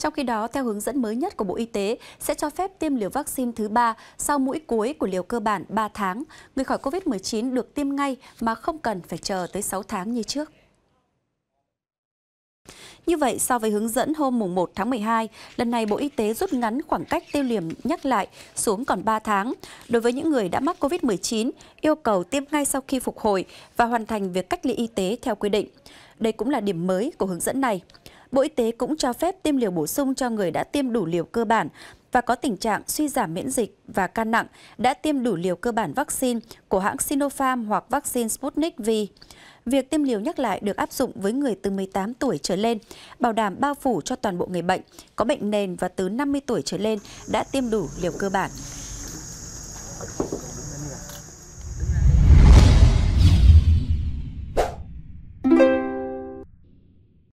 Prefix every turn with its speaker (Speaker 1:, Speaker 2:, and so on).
Speaker 1: Trong khi đó, theo hướng dẫn mới nhất của Bộ Y tế sẽ cho phép tiêm liều vaccine thứ ba sau mũi cuối của liều cơ bản 3 tháng. Người khỏi COVID-19 được tiêm ngay mà không cần phải chờ tới 6 tháng như trước. Như vậy, so với hướng dẫn hôm mùng 1 tháng 12, lần này Bộ Y tế rút ngắn khoảng cách tiêu liềm nhắc lại xuống còn 3 tháng. Đối với những người đã mắc COVID-19, yêu cầu tiêm ngay sau khi phục hồi và hoàn thành việc cách ly y tế theo quy định. Đây cũng là điểm mới của hướng dẫn này. Bộ Y tế cũng cho phép tiêm liều bổ sung cho người đã tiêm đủ liều cơ bản và có tình trạng suy giảm miễn dịch và ca nặng đã tiêm đủ liều cơ bản vaccine của hãng Sinopharm hoặc vaccine Sputnik V. Việc tiêm liều nhắc lại được áp dụng với người từ 18 tuổi trở lên, bảo đảm bao phủ cho toàn bộ người bệnh, có bệnh nền và từ 50 tuổi trở lên đã tiêm đủ liều cơ bản.